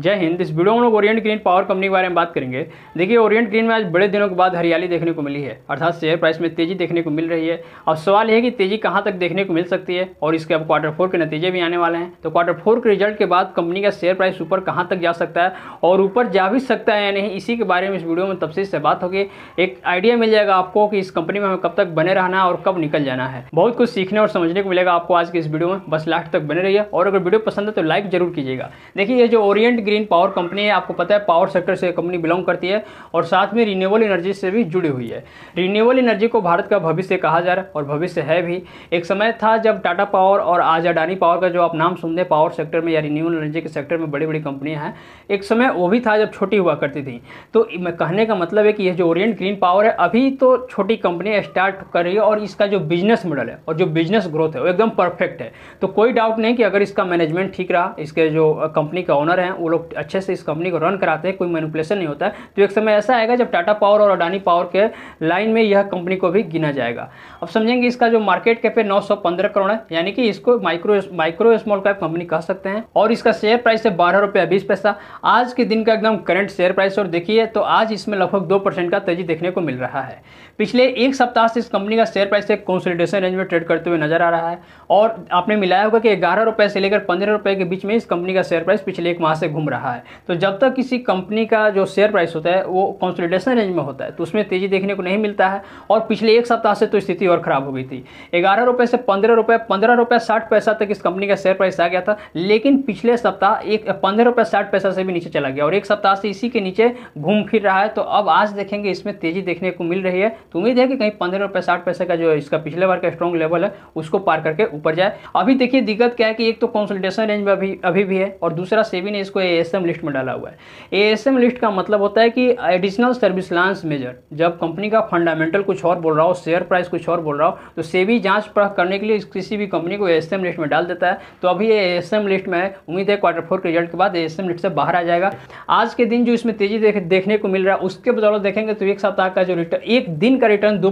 जय हिंद इस वीडियो में लोग ओरिएंट ग्रीन पावर कंपनी के बारे में बात करेंगे देखिए ओरिएंट ग्रीन में आज बड़े दिनों के बाद हरियाली देखने को मिली है अर्थात शेयर प्राइस में तेजी देखने को मिल रही है अब सवाल यह है कि तेजी कहां तक देखने को मिल सकती है और इसके अब क्वार्टर फोर के नतीजे भी आने वाले हैं तो क्वार्टर फोर के रिजल्ट के बाद कंपनी का शेयर प्राइस ऊपर कहाँ तक जा सकता है और ऊपर जा भी सकता है या नहीं इसी के बारे में इस वीडियो में तफसील से बात होगी एक आइडिया मिल जाएगा आपको कि इस कंपनी में हमें कब तक बने रहना है और कब निकल जाना है बहुत कुछ सीखने और समझने को मिलेगा आपको आज के इस वीडियो में बस लास्ट तक बने रही और अगर वीडियो पसंद है तो लाइक जरूर कीजिएगा देखिए ये जो Orient speed green power company है आपको पता है पावर सेक्टर से कंपनी बिलोंग करती है और साथ में रिन्यूएबल एनर्जी से भी जुड़ी हुई है रिन्यूएबल एनर्जी को भारत का भविष्य कहा जा रहा है और भविष्य है भी एक समय था जब टाटा पावर और आज अडानी पावर का जो आप नाम सुनते हैं पावर सेक्टर में या रिन्यूएबल एनर्जी के सेक्टर में बड़ी बड़ी कंपनियाँ हैं एक समय वो भी था जब छोटी हुआ करती थी तो कहने का मतलब है कि यह जो ओरियंट ग्रीन पावर है अभी तो छोटी कंपनी स्टार्ट कर रही है और इसका जो बिजनेस मॉडल है और जो बिजनेस ग्रोथ है वो एकदम परफेक्ट है तो कोई डाउट नहीं कि अगर इसका मैनेजमेंट ठीक रहा इसके जो कंपनी का ओनर हैं वो लोग अच्छे से इस कंपनी को रन कराते हैं कोई मैनिपुलेशन नहीं होता तो एक समय ऐसा आएगा जब टाटा पावर और अडानी पावर के लाइन में यह कंपनी को भी गिना जाएगा अब समझेंगे इसका जो मार्केट कैप है नौ करोड़ है यानी कि इसको micro micro small cap company कह सकते हैं और इसका शेयर प्राइस है बारह रुपया बीस पैसा आज के दिन का एकदम करंट शेयर प्राइस और देखिए तो आज इसमें लगभग दो परसेंट का तेजी देखने को मिल रहा है पिछले एक सप्ताह से इस कंपनी का शेयर प्राइस एक कंसोलिडेशन रेंज में ट्रेड करते हुए नजर आ रहा है और आपने मिलाया होगा कि ग्यारह रुपए से लेकर पंद्रह रुपए के बीच में इस कंपनी का शेयर प्राइस पिछले एक माह से घूम घूम रहा है तो जब तक किसी कंपनी का जो शेयर प्राइस होता है वो कॉन्सोलिडेशन रेंज में होता है तो उसमें तेज़ी देखने को नहीं मिलता है और पिछले एक सप्ताह से तो स्थिति और ख़राब हो गई थी ग्यारह रुपये से पंद्रह रुपये पंद्रह रुपये साठ पैसा तक इस कंपनी का शेयर प्राइस आ गया था लेकिन पिछले सप्ताह एक पंद्रह रुपये साठ पैसा से भी नीचे चला गया और एक सप्ताह से इसी के नीचे घूम फिर रहा है तो अब आज देखेंगे इसमें तेज़ी देखने को मिल रही है तो उम्मीद है कि कहीं पंद्रह रुपये साठ पैसे का जो इसका पिछले बार का स्ट्रॉन्ग लेवल है उसको पार करके ऊपर जाए अभी देखिए दिक्कत क्या है कि एक तो कंसल्टेशन रेंज में अभी अभी भी है और दूसरा सेबी ने इसको एएसएम लिस्ट में डाला हुआ है एएसएम लिस्ट का मतलब होता है कि एडिशनल सर्विस लांस मेजर जब कंपनी का फंडामेंटल कुछ और बोल रहा हो शेयर प्राइस कुछ और बोल रहा हो तो सेवी जांच परख करने के लिए किसी भी कंपनी को एएसएम लिस्ट में डाल देता है तो अभी ये एएसएम लिस्ट में है उम्मीद है क्वार्टर फोर के रिजल्ट के बाद एएसएम लिस्ट से बाहर आ जाएगा आज के दिन जो इसमें तेजी देख, देखने को मिल रहा है उसके बदौलत देखेंगे तो एक सप्ताह का जो रिटर्न एक दिन का रिटर्न दो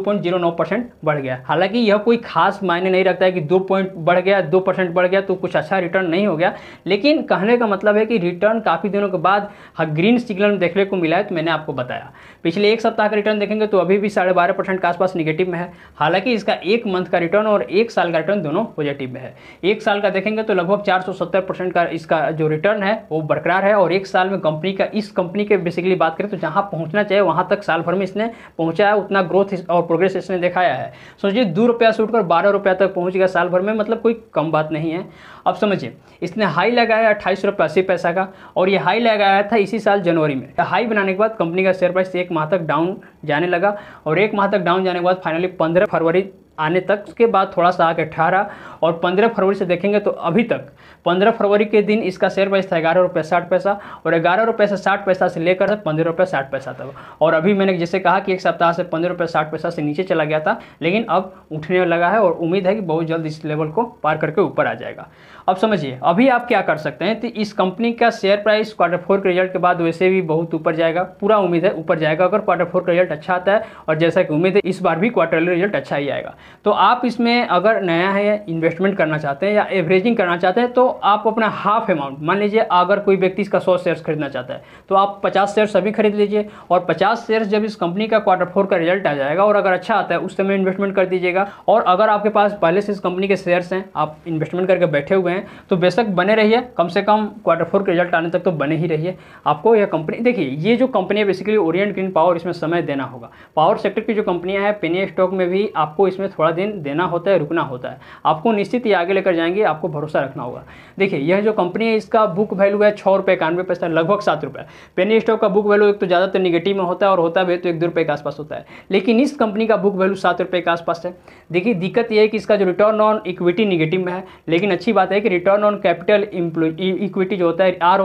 बढ़ गया हालांकि यह कोई खास मायने नहीं रखता है कि दो पॉइंट बढ़ गया दो बढ़ गया तो कुछ अच्छा रिटर्न नहीं हो गया लेकिन कहने का मतलब है कि रिटर्न रिटर्न काफ़ी दिनों के बाद ग्रीन हाँ, सिग्नल देखने को मिला है तो मैंने आपको बताया पिछले एक सप्ताह का रिटर्न देखेंगे तो अभी भी साढ़े बारह परसेंट के आसपास निगेटिव में है हालांकि इसका एक मंथ का रिटर्न और एक साल का रिटर्न दोनों पॉजिटिव में है एक साल का देखेंगे तो लगभग चार का इसका जो रिटर्न है वो बरकरार है और एक साल में कंपनी का इस कंपनी के बेसिकली बात करें तो जहाँ पहुँचना चाहिए वहाँ तक साल भर में इसने पहुँचा है उतना ग्रोथ और प्रोग्रेस इसने दिखाया है सोचिए दो रुपया से उठकर बारह रुपया तक पहुँच गया साल भर में मतलब कोई कम बात नहीं है अब समझिए इसने हाई लगाया अट्ठाईस रुपये अस्सी पैसा का और ये हाई लगाया था इसी साल जनवरी में हाई बनाने के बाद कंपनी का शेयर प्राइस एक माह तक डाउन जाने लगा और एक माह तक डाउन जाने के बाद फाइनली पंद्रह फरवरी आने तक उसके बाद थोड़ा सा आके अठारह और पंद्रह फरवरी से देखेंगे तो अभी तक पंद्रह फरवरी के दिन इसका शेयर प्राइस था ग्यारह रुपये साठ पैसा और ग्यारह रुपये से साठ पैसा से लेकर पंद्रह रुपये साठ पैसा तक और अभी मैंने जैसे कहा कि एक सप्ताह से पंद्रह रुपये साठ पैसा से नीचे चला गया था लेकिन अब उठने लगा है और उम्मीद है कि बहुत जल्द इस लेवल को पार करके ऊपर आ जाएगा अब समझिए अभी आप क्या कर सकते हैं तो इस कंपनी का शेयर प्राइस क्वार्टर फोर के रिजल्ट के बाद वैसे भी बहुत ऊपर जाएगा पूरा उम्मीद है ऊपर जाएगा अगर क्वार्टर फोर का रिजल्ट अच्छा आता है और जैसा कि उम्मीद है इस बार भी क्वार्टरली रिजल्ट अच्छा ही आएगा तो आप इसमें अगर नया है इन्वेस्टमेंट करना चाहते हैं या एवरेजिंग करना चाहते हैं तो आप अपना हाफ अमाउंट मान लीजिए अगर कोई व्यक्ति इसका सौ शेयर्स खरीदना चाहता है तो आप पचास शेयर्स अभी खरीद लीजिए और पचास शेयर्स जब इस कंपनी का क्वार्टर फोर का रिजल्ट आ जाएगा और अगर अच्छा आता है उस समय इन्वेस्टमेंट कर दीजिएगा और अगर आपके पास पहले से इस कंपनी के शेयर्स हैं आप इन्वेस्टमेंट करके बैठे हुए हैं हैं तो बेशक बने रहिए कम से कम क्वार्टर फोर के रिजल्ट आने तक तो बने ही रहिए आपको यह कंपनी देखिए ये जो कंपनी है बेसिकली ओरियंट ग्रीन पावर इसमें समय देना होगा पावर सेक्टर की जो कंपनियाँ हैं पेनी स्टॉक में भी आपको इसमें थोड़ा दिन देना होता है रुकना होता है आपको निश्चित ही आगे लेकर जाएंगे आपको भरोसा रखना होगा देखिए यह जो कंपनी है इसका बुक वैल्यू है छः रुपये इक्यानवे पैसा लगभग सात रुपये पेनी स्टॉक का बुक वैल्यू एक तो ज़्यादातर निगेटिव में होता है और होता भी तो एक दो रुपये के आसपास होता है लेकिन इस कंपनी का बुक वैल्यू सात रुपये के आसपास है देखिए दिक्कत यह है कि इसका जो रिटर्न ऑन इक्विटी निगेटिव में है लेकिन अच्छी बात है है कि रिटर्न ऑन कैपिटल इक्विटी जो होता है आर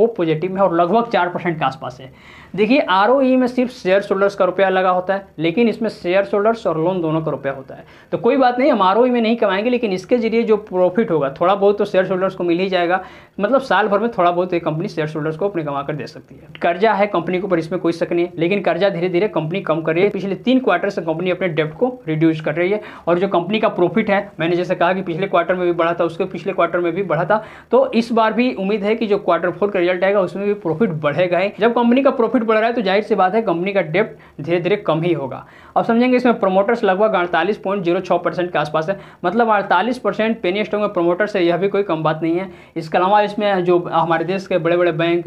वो पॉजिटिव है और लगभग चार परसेंट के आसपास है देखिए आर e में सिर्फ शेयर शोल्डर्स का रुपया लगा होता है लेकिन इसमें शेयर शोल्डर्स और लोन दोनों का रुपया होता है तो कोई बात नहीं हम आर e में नहीं कमाएंगे लेकिन इसके जरिए जो प्रॉफिट होगा थोड़ा बहुत तो शेयर शोल्डर्स को मिल ही जाएगा मतलब साल भर में थोड़ा बहुत तो ये कंपनी शेयर शोल्डर्स को अपने कमा कर दे सकती है कर्जा है कंपनी के ऊपर इसमें कोई शक नहीं है लेकिन कर्जा धीरे धीरे कंपनी कम कर रही है पिछले तीन क्वार्टर से कंपनी अपने डेप्ट को रिड्यूस कर रही है और जो कंपनी का प्रॉफिट है मैंने जैसे कहा कि पिछले क्वार्टर में भी बढ़ा था उसके पिछले क्वार्टर में भी बढ़ा था तो इस बार भी उम्मीद है कि जो क्वार्टर फोर का रिजल्ट आएगा उसमें भी प्रॉफिट बढ़ेगा जब कंपनी का प्रॉफिट प्रॉफिट बढ़ रहा है तो जाहिर सी बात है कंपनी का डेप्ट धीरे धीरे कम ही होगा अब समझेंगे इसमें प्रोमोटर्स लगभग अड़तालीस पॉइंट जीरो छः परसेंट के आसपास है मतलब अड़तालीस परसेंट पेनी स्टॉक में प्रोमोटर्स है यह भी कोई कम बात नहीं है इसके अलावा इसमें जो हमारे देश के बड़े बड़े बैंक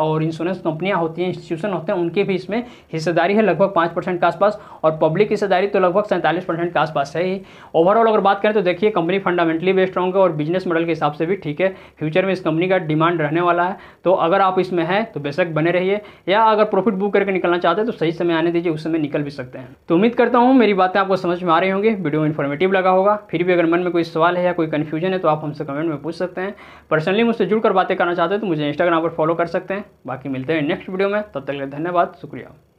और इंश्योरेंस कंपनियाँ होती हैं इंस्टीट्यूशन होते हैं उनकी भी इसमें हिस्सेदारी है लगभग पाँच परसेंट के आसपास और पब्लिक हिस्सेदारी तो लगभग सैंतालीस परसेंट के आसपास है ही ओवरऑल अगर बात करें तो देखिए कंपनी फंडामेंटली भी स्ट्रॉन्ग है और बिजनेस मॉडल के हिसाब से भी ठीक है फ्यूचर में इस कंपनी का डिमांड रहने वाला है तो अगर आप इसमें हैं तो बेशक बने रहिए या अगर प्रॉफिट बुक करके निकलना चाहते हैं तो सही समय आने दीजिए उस समय निकल भी सकते हैं तो उम्मीद करता हूँ मेरी बातें आपको समझ में आ रही होंगी वीडियो इन्फॉर्मेटिव लगा होगा फिर भी अगर मन में कोई सवाल है या कोई कन्फ्यूजन है तो आप हमसे कमेंट में पूछ सकते हैं पर्सनली मुझसे जुड़कर बातें करना चाहते हैं तो मुझे इंस्टाग्राम पर फॉलो कर सकते हैं बाकी मिलते हैं नेक्स्ट वीडियो में तब तक धन्यवाद शुक्रिया